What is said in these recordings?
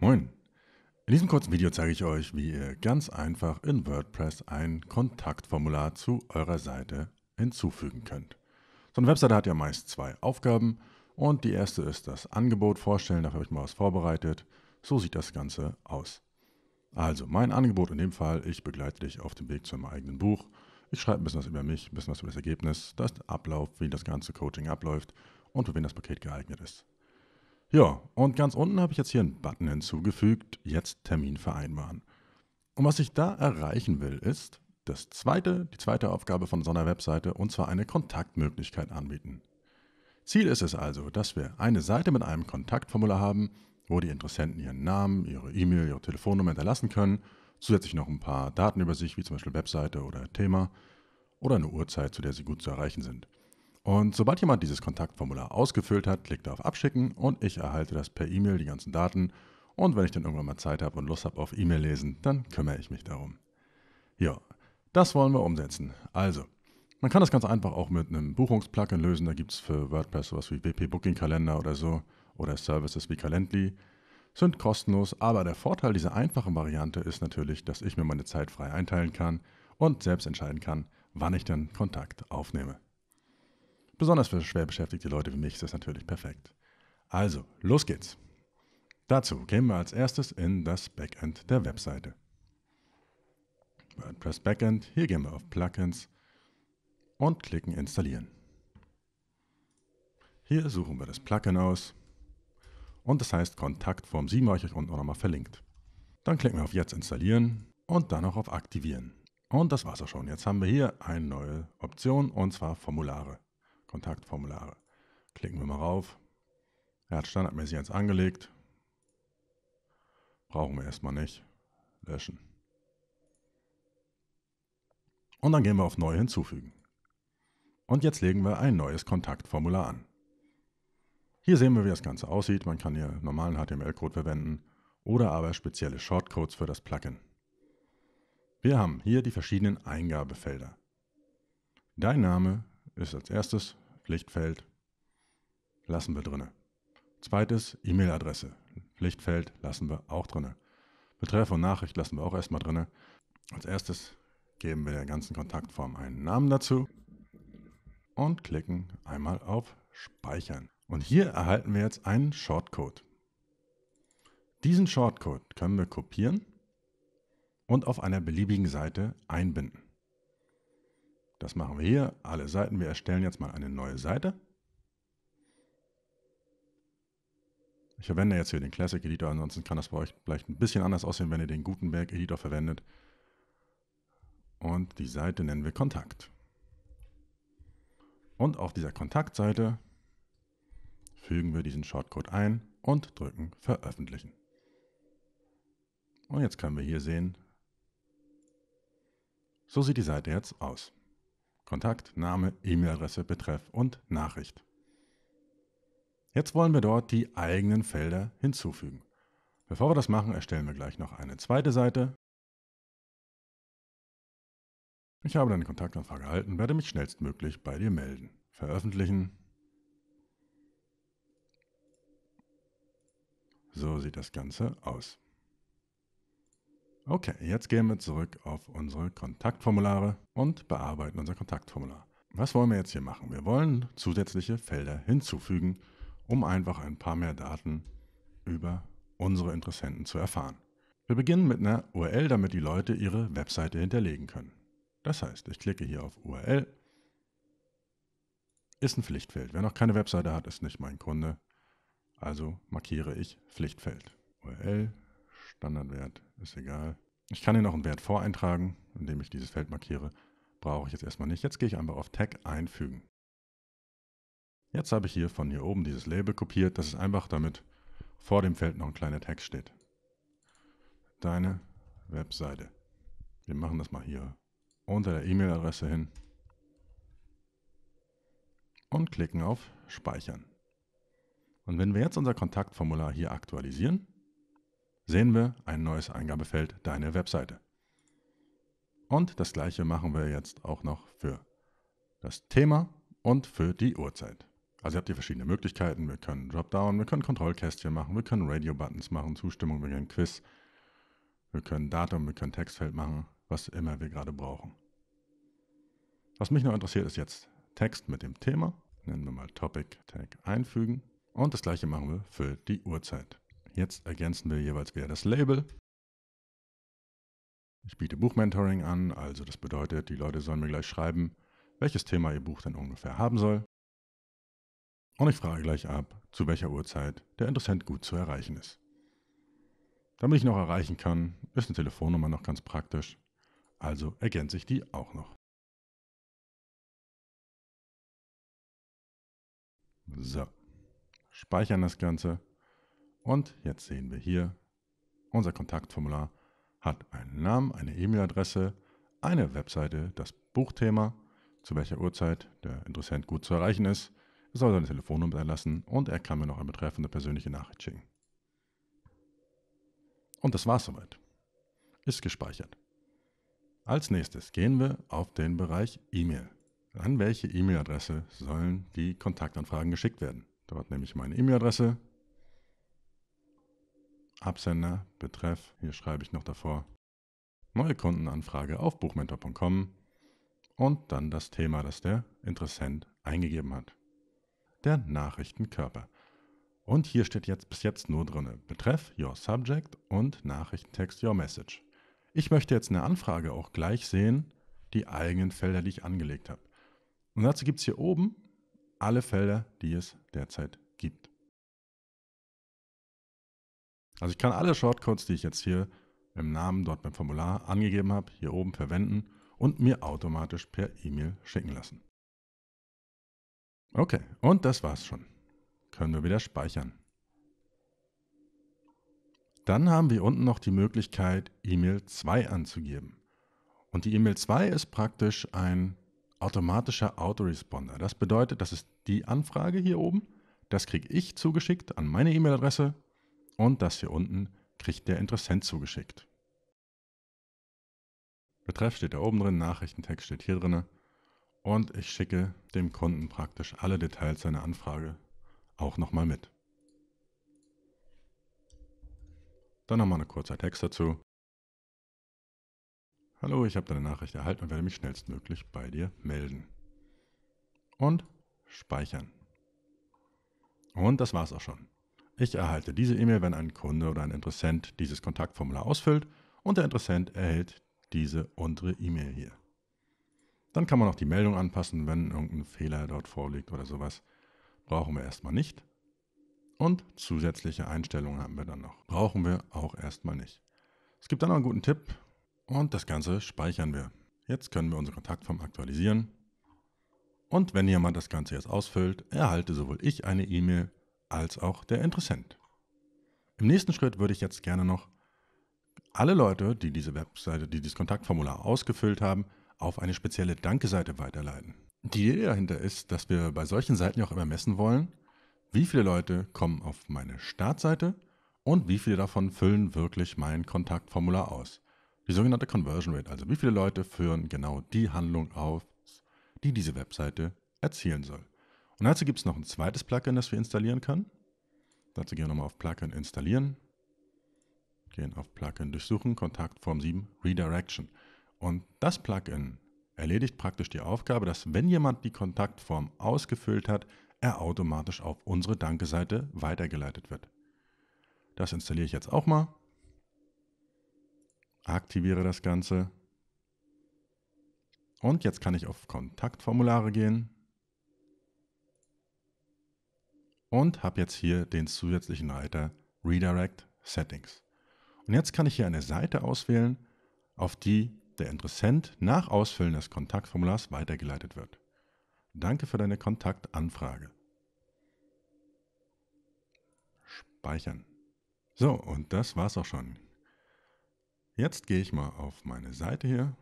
Moin! In diesem kurzen Video zeige ich euch, wie ihr ganz einfach in WordPress ein Kontaktformular zu eurer Seite hinzufügen könnt. So eine Webseite hat ja meist zwei Aufgaben und die erste ist das Angebot vorstellen, da habe ich mal was vorbereitet. So sieht das Ganze aus. Also mein Angebot in dem Fall, ich begleite dich auf dem Weg zu einem eigenen Buch. Ich schreibe ein bisschen was über mich, ein bisschen was über das Ergebnis, das Ablauf, wie das ganze Coaching abläuft und für wen das Paket geeignet ist. Ja, und ganz unten habe ich jetzt hier einen Button hinzugefügt, jetzt Termin vereinbaren. Und was ich da erreichen will, ist das zweite, die zweite Aufgabe von so einer Webseite, und zwar eine Kontaktmöglichkeit anbieten. Ziel ist es also, dass wir eine Seite mit einem Kontaktformular haben, wo die Interessenten ihren Namen, ihre E-Mail, ihre Telefonnummer hinterlassen können, zusätzlich noch ein paar Daten über sich, wie zum Beispiel Webseite oder Thema oder eine Uhrzeit, zu der sie gut zu erreichen sind. Und sobald jemand dieses Kontaktformular ausgefüllt hat, klickt er auf Abschicken und ich erhalte das per E-Mail, die ganzen Daten. Und wenn ich dann irgendwann mal Zeit habe und Lust habe auf E-Mail lesen, dann kümmere ich mich darum. Ja, das wollen wir umsetzen. Also, man kann das ganz einfach auch mit einem Buchungsplugin lösen. Da gibt es für WordPress sowas wie WP Booking Kalender oder so oder Services wie Calendly. Sind kostenlos, aber der Vorteil dieser einfachen Variante ist natürlich, dass ich mir meine Zeit frei einteilen kann und selbst entscheiden kann, wann ich dann Kontakt aufnehme. Besonders für schwer beschäftigte Leute wie mich ist das natürlich perfekt. Also, los geht's. Dazu gehen wir als erstes in das Backend der Webseite. WordPress Backend, hier gehen wir auf Plugins und klicken Installieren. Hier suchen wir das Plugin aus und das heißt Kontaktform 7 habe ich euch unten auch nochmal verlinkt. Dann klicken wir auf Jetzt installieren und dann auch auf Aktivieren. Und das war's auch schon. Jetzt haben wir hier eine neue Option und zwar Formulare. Kontaktformulare. Klicken wir mal rauf. Er hat standardmäßig eins angelegt. Brauchen wir erstmal nicht. Löschen. Und dann gehen wir auf Neu hinzufügen. Und jetzt legen wir ein neues Kontaktformular an. Hier sehen wir, wie das Ganze aussieht. Man kann hier normalen HTML-Code verwenden oder aber spezielle Shortcodes für das Plugin. Wir haben hier die verschiedenen Eingabefelder. Dein Name ist als erstes Pflichtfeld lassen wir drinne. Zweites, E-Mail-Adresse. Pflichtfeld lassen wir auch drinne. Betreff und Nachricht lassen wir auch erstmal drinne. Als erstes geben wir der ganzen Kontaktform einen Namen dazu und klicken einmal auf Speichern. Und hier erhalten wir jetzt einen Shortcode. Diesen Shortcode können wir kopieren und auf einer beliebigen Seite einbinden. Das machen wir hier, alle Seiten. Wir erstellen jetzt mal eine neue Seite. Ich verwende jetzt hier den Classic Editor, ansonsten kann das bei euch vielleicht ein bisschen anders aussehen, wenn ihr den Gutenberg Editor verwendet. Und die Seite nennen wir Kontakt. Und auf dieser Kontaktseite fügen wir diesen Shortcode ein und drücken Veröffentlichen. Und jetzt können wir hier sehen, so sieht die Seite jetzt aus. Kontakt, Name, E-Mail-Adresse, Betreff und Nachricht. Jetzt wollen wir dort die eigenen Felder hinzufügen. Bevor wir das machen, erstellen wir gleich noch eine zweite Seite. Ich habe deine Kontaktanfrage erhalten, werde mich schnellstmöglich bei dir melden. Veröffentlichen. So sieht das Ganze aus. Okay, jetzt gehen wir zurück auf unsere Kontaktformulare und bearbeiten unser Kontaktformular. Was wollen wir jetzt hier machen? Wir wollen zusätzliche Felder hinzufügen, um einfach ein paar mehr Daten über unsere Interessenten zu erfahren. Wir beginnen mit einer URL, damit die Leute ihre Webseite hinterlegen können. Das heißt, ich klicke hier auf URL. Ist ein Pflichtfeld. Wer noch keine Webseite hat, ist nicht mein Kunde. Also markiere ich Pflichtfeld. URL Standardwert, ist egal. Ich kann hier noch einen Wert voreintragen, indem ich dieses Feld markiere. Brauche ich jetzt erstmal nicht. Jetzt gehe ich einfach auf Tag einfügen. Jetzt habe ich hier von hier oben dieses Label kopiert. Das ist einfach, damit vor dem Feld noch ein kleiner Text steht. Deine Webseite. Wir machen das mal hier unter der E-Mail-Adresse hin und klicken auf Speichern. Und wenn wir jetzt unser Kontaktformular hier aktualisieren, sehen wir ein neues Eingabefeld Deine Webseite. Und das gleiche machen wir jetzt auch noch für das Thema und für die Uhrzeit. Also ihr habt hier verschiedene Möglichkeiten. Wir können Dropdown, wir können Kontrollkästchen machen, wir können Radio-Buttons machen, Zustimmung, wir können Quiz, wir können Datum, wir können Textfeld machen, was immer wir gerade brauchen. Was mich noch interessiert ist jetzt Text mit dem Thema. Nennen wir mal Topic Tag einfügen. Und das gleiche machen wir für die Uhrzeit. Jetzt ergänzen wir jeweils wieder das Label. Ich biete Buchmentoring an, also das bedeutet, die Leute sollen mir gleich schreiben, welches Thema ihr Buch denn ungefähr haben soll. Und ich frage gleich ab, zu welcher Uhrzeit der Interessent gut zu erreichen ist. Damit ich noch erreichen kann, ist eine Telefonnummer noch ganz praktisch, also ergänze ich die auch noch. So, speichern das Ganze und jetzt sehen wir hier, unser Kontaktformular hat einen Namen, eine E-Mail-Adresse, eine Webseite, das Buchthema, zu welcher Uhrzeit der Interessent gut zu erreichen ist. Er soll seine Telefonnummer erlassen und er kann mir noch eine betreffende persönliche Nachricht schicken. Und das war's soweit. Ist gespeichert. Als nächstes gehen wir auf den Bereich E-Mail. An welche E-Mail-Adresse sollen die Kontaktanfragen geschickt werden? Dort nehme ich meine E-Mail-Adresse, Absender, Betreff, hier schreibe ich noch davor, neue Kundenanfrage auf buchmentor.com und dann das Thema, das der Interessent eingegeben hat. Der Nachrichtenkörper. Und hier steht jetzt bis jetzt nur drin Betreff, Your Subject und Nachrichtentext, Your Message. Ich möchte jetzt eine Anfrage auch gleich sehen, die eigenen Felder, die ich angelegt habe. Und dazu gibt es hier oben alle Felder, die es derzeit gibt. Also ich kann alle Shortcodes, die ich jetzt hier im Namen dort beim Formular angegeben habe, hier oben verwenden und mir automatisch per E-Mail schicken lassen. Okay, und das war's schon. Können wir wieder speichern. Dann haben wir unten noch die Möglichkeit, E-Mail 2 anzugeben. Und die E-Mail 2 ist praktisch ein automatischer Autoresponder. Das bedeutet, das ist die Anfrage hier oben. Das kriege ich zugeschickt an meine E-Mail-Adresse und das hier unten kriegt der Interessent zugeschickt. Betreff steht da oben drin, Nachrichtentext steht hier drin und ich schicke dem Kunden praktisch alle Details seiner Anfrage auch nochmal mit. Dann nochmal ein kurzer Text dazu. Hallo, ich habe deine Nachricht erhalten und werde mich schnellstmöglich bei dir melden. Und speichern. Und das war's auch schon. Ich erhalte diese E-Mail, wenn ein Kunde oder ein Interessent dieses Kontaktformular ausfüllt und der Interessent erhält diese untere E-Mail hier. Dann kann man auch die Meldung anpassen, wenn irgendein Fehler dort vorliegt oder sowas. Brauchen wir erstmal nicht. Und zusätzliche Einstellungen haben wir dann noch. Brauchen wir auch erstmal nicht. Es gibt dann noch einen guten Tipp und das Ganze speichern wir. Jetzt können wir unsere Kontaktform aktualisieren. Und wenn jemand das Ganze jetzt ausfüllt, erhalte sowohl ich eine E-Mail als auch der Interessent. Im nächsten Schritt würde ich jetzt gerne noch alle Leute, die diese Webseite, die dieses Kontaktformular ausgefüllt haben, auf eine spezielle Danke-Seite weiterleiten. Die Idee dahinter ist, dass wir bei solchen Seiten auch immer messen wollen, wie viele Leute kommen auf meine Startseite und wie viele davon füllen wirklich mein Kontaktformular aus. Die sogenannte Conversion Rate, also wie viele Leute führen genau die Handlung aus, die diese Webseite erzielen soll. Und dazu gibt es noch ein zweites Plugin, das wir installieren können. Dazu gehen wir nochmal auf Plugin installieren, gehen auf Plugin durchsuchen, Kontaktform 7, Redirection. Und das Plugin erledigt praktisch die Aufgabe, dass wenn jemand die Kontaktform ausgefüllt hat, er automatisch auf unsere Danke-Seite weitergeleitet wird. Das installiere ich jetzt auch mal. Aktiviere das Ganze. Und jetzt kann ich auf Kontaktformulare gehen und habe jetzt hier den zusätzlichen Reiter Redirect Settings. Und jetzt kann ich hier eine Seite auswählen, auf die der Interessent nach Ausfüllen des Kontaktformulars weitergeleitet wird. Danke für deine Kontaktanfrage. Speichern. So, und das war's auch schon. Jetzt gehe ich mal auf meine Seite hier.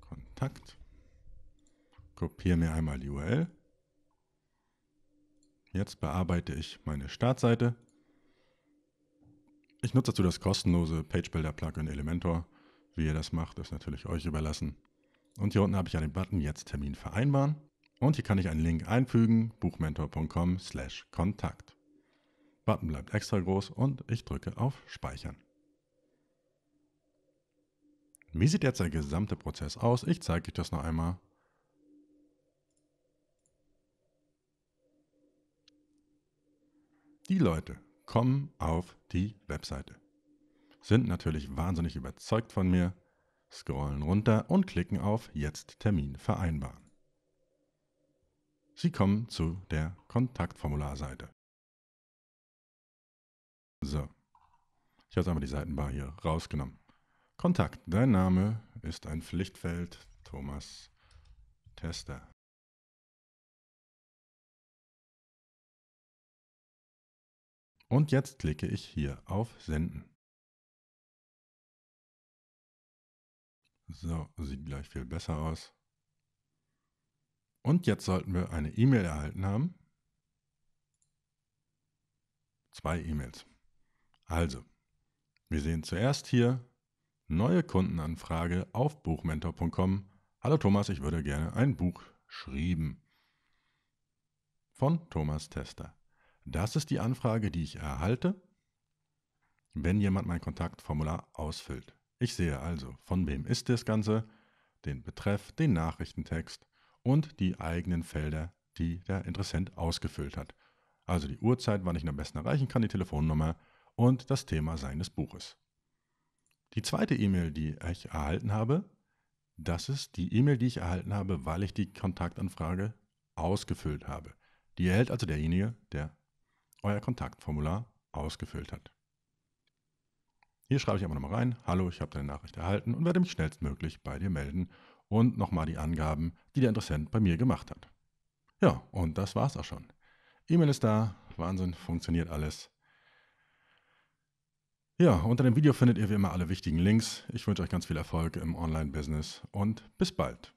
Kontakt kopiere mir einmal die URL. Jetzt bearbeite ich meine Startseite. Ich nutze dazu das kostenlose pagebuilder Plugin Elementor. Wie ihr das macht, ist natürlich euch überlassen. Und hier unten habe ich ja den Button Jetzt Termin vereinbaren. Und hier kann ich einen Link einfügen, buchmentor.com slash Kontakt. Button bleibt extra groß und ich drücke auf Speichern. Wie sieht jetzt der gesamte Prozess aus? Ich zeige euch das noch einmal Die Leute kommen auf die Webseite, sind natürlich wahnsinnig überzeugt von mir, scrollen runter und klicken auf Jetzt Termin vereinbaren. Sie kommen zu der Kontaktformularseite. So, ich habe jetzt einmal die Seitenbar hier rausgenommen. Kontakt, dein Name ist ein Pflichtfeld, Thomas Tester. Und jetzt klicke ich hier auf Senden. So, sieht gleich viel besser aus. Und jetzt sollten wir eine E-Mail erhalten haben. Zwei E-Mails. Also, wir sehen zuerst hier neue Kundenanfrage auf buchmentor.com. Hallo Thomas, ich würde gerne ein Buch schreiben. Von Thomas Tester. Das ist die Anfrage, die ich erhalte, wenn jemand mein Kontaktformular ausfüllt. Ich sehe also, von wem ist das Ganze, den Betreff, den Nachrichtentext und die eigenen Felder, die der Interessent ausgefüllt hat. Also die Uhrzeit, wann ich ihn am besten erreichen kann, die Telefonnummer und das Thema seines Buches. Die zweite E-Mail, die ich erhalten habe, das ist die E-Mail, die ich erhalten habe, weil ich die Kontaktanfrage ausgefüllt habe. Die erhält also derjenige, der euer Kontaktformular ausgefüllt hat. Hier schreibe ich einfach nochmal rein, hallo, ich habe deine Nachricht erhalten und werde mich schnellstmöglich bei dir melden und nochmal die Angaben, die der Interessent bei mir gemacht hat. Ja, und das war's auch schon. E-Mail ist da, Wahnsinn, funktioniert alles. Ja, unter dem Video findet ihr wie immer alle wichtigen Links. Ich wünsche euch ganz viel Erfolg im Online-Business und bis bald.